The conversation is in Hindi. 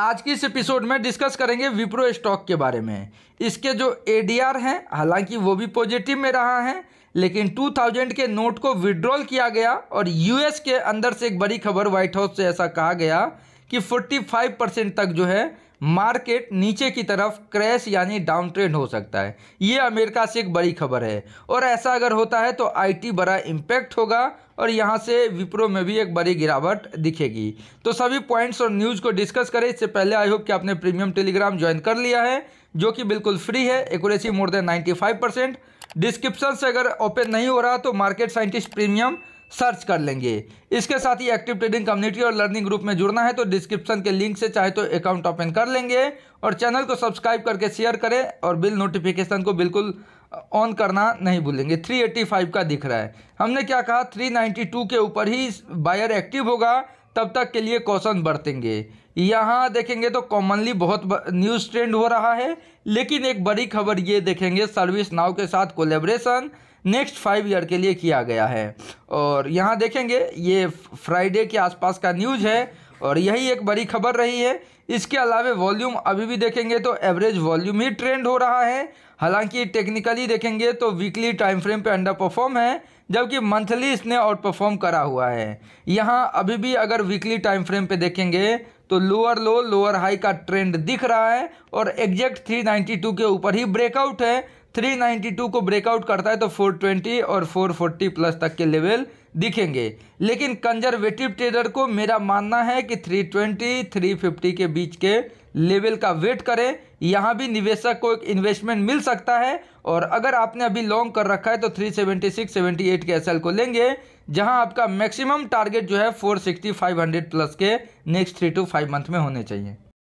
आज की इस एपिसोड में डिस्कस करेंगे विप्रो स्टॉक के बारे में इसके जो एडीआर हैं हालांकि वो भी पॉजिटिव में रहा है लेकिन 2000 के नोट को विड्रॉल किया गया और यूएस के अंदर से एक बड़ी खबर व्हाइट हाउस से ऐसा कहा गया कि 45 परसेंट तक जो है मार्केट नीचे की तरफ क्रैश यानी डाउन ट्रेंड हो सकता है ये अमेरिका से एक बड़ी खबर है और ऐसा अगर होता है तो आईटी बड़ा इम्पैक्ट होगा और यहाँ से विप्रो में भी एक बड़ी गिरावट दिखेगी तो सभी पॉइंट्स और न्यूज़ को डिस्कस करें इससे पहले आई होप कि आपने प्रीमियम टेलीग्राम ज्वाइन कर लिया है जो कि बिल्कुल फ्री है एक more than ninety percent description से अगर ओपन नहीं हो रहा तो मार्केट साइंटिस्ट प्रीमियम सर्च कर लेंगे इसके साथ ही एक्टिव ट्रेडिंग कम्युनिटी और लर्निंग ग्रुप में जुड़ना है तो डिस्क्रिप्शन के लिंक से चाहे तो अकाउंट ओपन कर लेंगे और चैनल को सब्सक्राइब करके शेयर करें और बिल नोटिफिकेशन को बिल्कुल ऑन करना नहीं भूलेंगे 385 का दिख रहा है हमने क्या कहा 392 के ऊपर ही बायर एक्टिव होगा तब तक के लिए कौशन बरतेंगे यहाँ देखेंगे तो कॉमनली बहुत न्यूज़ ट्रेंड हो रहा है लेकिन एक बड़ी खबर ये देखेंगे सर्विस नाव के साथ कोलेब्रेशन नेक्स्ट फाइव ईयर के लिए किया गया है और यहाँ देखेंगे ये फ्राइडे के आसपास का न्यूज है और यही एक बड़ी खबर रही है इसके अलावा वॉल्यूम अभी भी देखेंगे तो एवरेज वॉल्यूम ही ट्रेंड हो रहा है हालांकि टेक्निकली देखेंगे तो वीकली टाइम फ्रेम पे अंडर परफॉर्म है जबकि मंथली इसने आउट परफॉर्म करा हुआ है यहाँ अभी भी अगर वीकली टाइम फ्रेम पे देखेंगे तो लोअर लो लोअर हाई का ट्रेंड दिख रहा है और एग्जैक्ट 392 के ऊपर ही ब्रेकआउट है 392 को ब्रेकआउट करता है तो 420 और 440 प्लस तक के लेवल दिखेंगे लेकिन कंजर्वेटिव ट्रेडर को मेरा मानना है कि 320 350 के बीच के लेवल का वेट करें यहाँ भी निवेशक को एक इन्वेस्टमेंट मिल सकता है और अगर आपने अभी लॉन्ग कर रखा है तो 376 78 के एसएल को लेंगे जहाँ आपका मैक्सिमम टारगेट जो है 460 500 प्लस के next three to five month में होने चाहिए